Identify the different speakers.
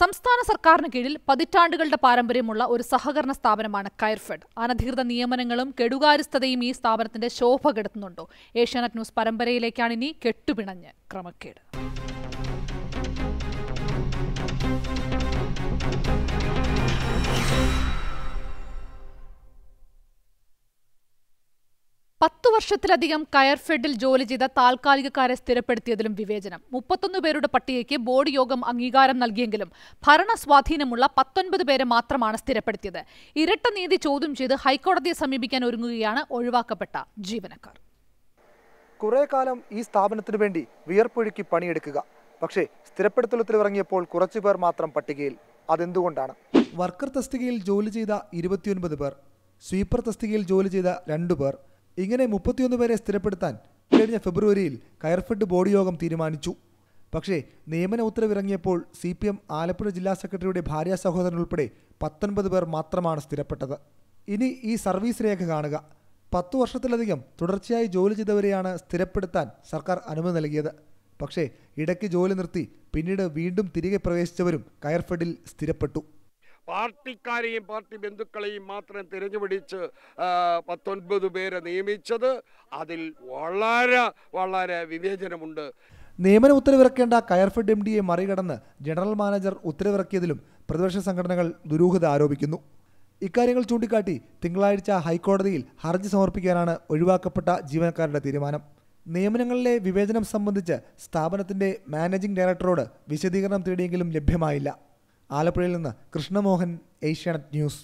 Speaker 1: സംസ്ഥാന സർക്കാരിന് കീഴിൽ പതിറ്റാണ്ടുകളുടെ പാരമ്പര്യമുള്ള ഒരു സഹകരണ സ്ഥാപനമാണ് കയർഫെഡ് അനധികൃത നിയമനങ്ങളും കെടുകാര്യസ്ഥതയും ഈ സ്ഥാപനത്തിന്റെ ശോഭ കെടുത്തുന്നുണ്ടോ ഏഷ്യാനെറ്റ് ന്യൂസ് പരമ്പരയിലേക്കാണ് ഇനി കെട്ടുപിണഞ്ഞ് ക്രമക്കേട് പത്തു വർഷത്തിലധികം കയർഫെഡിൽ ജോലി ചെയ്ത താൽക്കാലികക്കാരെ സ്ഥിരപ്പെടുത്തിയതിലും വിവേചനം മുപ്പത്തൊന്ന് പേരുടെ പട്ടികയ്ക്ക് ബോർഡ് യോഗം അംഗീകാരം നൽകിയെങ്കിലും ഭരണ സ്വാധീനമുള്ള പത്തൊൻപത് പേരെ മാത്രമാണ് സ്ഥിരപ്പെടുത്തിയത് ഇരട്ട നീതി ചോദ്യം ചെയ്ത് ഹൈക്കോടതിയെ സമീപിക്കാൻ ഒരുങ്ങുകയാണ് ഒഴിവാക്കപ്പെട്ട ജീവനക്കാർ
Speaker 2: കുറെ കാലം ഈ സ്ഥാപനത്തിനു വേണ്ടി വിയർപ്പൊഴുക്കി പണിയെടുക്കുക പക്ഷേ സ്ഥിരപ്പെടുത്തലത്തിൽ ഇറങ്ങിയപ്പോൾ കുറച്ചു പേർ മാത്രം പട്ടികയിൽ അതെന്തുകൊണ്ടാണ് വർക്കർ തസ്തികയിൽ ജോലി ചെയ്ത ഇരുപത്തിയൊൻപത് പേർ സ്വീപ്പർ തസ്തികയിൽ ജോലി ചെയ്ത രണ്ടു പേർ ഇങ്ങനെ മുപ്പത്തിയൊന്ന് പേരെ സ്ഥിരപ്പെടുത്താൻ കഴിഞ്ഞ ഫെബ്രുവരിയിൽ കയർഫെഡ് ബോർഡ് യോഗം തീരുമാനിച്ചു പക്ഷേ നിയമന ഉത്തരവിറങ്ങിയപ്പോൾ സി പി എം ആലപ്പുഴ ജില്ലാ സെക്രട്ടറിയുടെ ഭാര്യ സഹോദരൻ ഉൾപ്പെടെ പത്തൊൻപത് പേർ മാത്രമാണ് സ്ഥിരപ്പെട്ടത് ഇനി ഈ സർവീസ് രേഖ കാണുക പത്തു വർഷത്തിലധികം തുടർച്ചയായി ജോലി ചെയ്തവരെയാണ് സ്ഥിരപ്പെടുത്താൻ സർക്കാർ അനുമതി നൽകിയത് പക്ഷേ ഇടയ്ക്ക് ജോലി നിർത്തി പിന്നീട് വീണ്ടും തിരികെ പ്രവേശിച്ചവരും കയർഫെഡിൽ സ്ഥിരപ്പെട്ടു
Speaker 3: പാർട്ടിക്കാരെയും പാർട്ടി ബന്ധുക്കളെയും മാത്രം തിരഞ്ഞുപിടിച്ച് പത്തൊൻപത് പേരെ നിയമിച്ചത് അതിൽ വളരെ വളരെ വിവേചനമുണ്ട്
Speaker 2: നിയമന ഉത്തരവിറക്കേണ്ട കയർഫെഡ് എം ഡിയെ മറികടന്ന് ജനറൽ മാനേജർ ഉത്തരവിറക്കിയതിലും പ്രതിപക്ഷ സംഘടനകൾ ദുരൂഹത ആരോപിക്കുന്നു ഇക്കാര്യങ്ങൾ ചൂണ്ടിക്കാട്ടി തിങ്കളാഴ്ച ഹൈക്കോടതിയിൽ ഹർജി സമർപ്പിക്കാനാണ് ഒഴിവാക്കപ്പെട്ട ജീവനക്കാരുടെ തീരുമാനം നിയമനങ്ങളിലെ വിവേചനം സംബന്ധിച്ച് സ്ഥാപനത്തിന്റെ മാനേജിംഗ് ഡയറക്ടറോട് വിശദീകരണം തേടിയെങ്കിലും ലഭ്യമായില്ല ആലപ്പുഴയിൽ നിന്ന് കൃഷ്ണമോഹൻ ഏഷ്യാനെറ്റ് ന്യൂസ്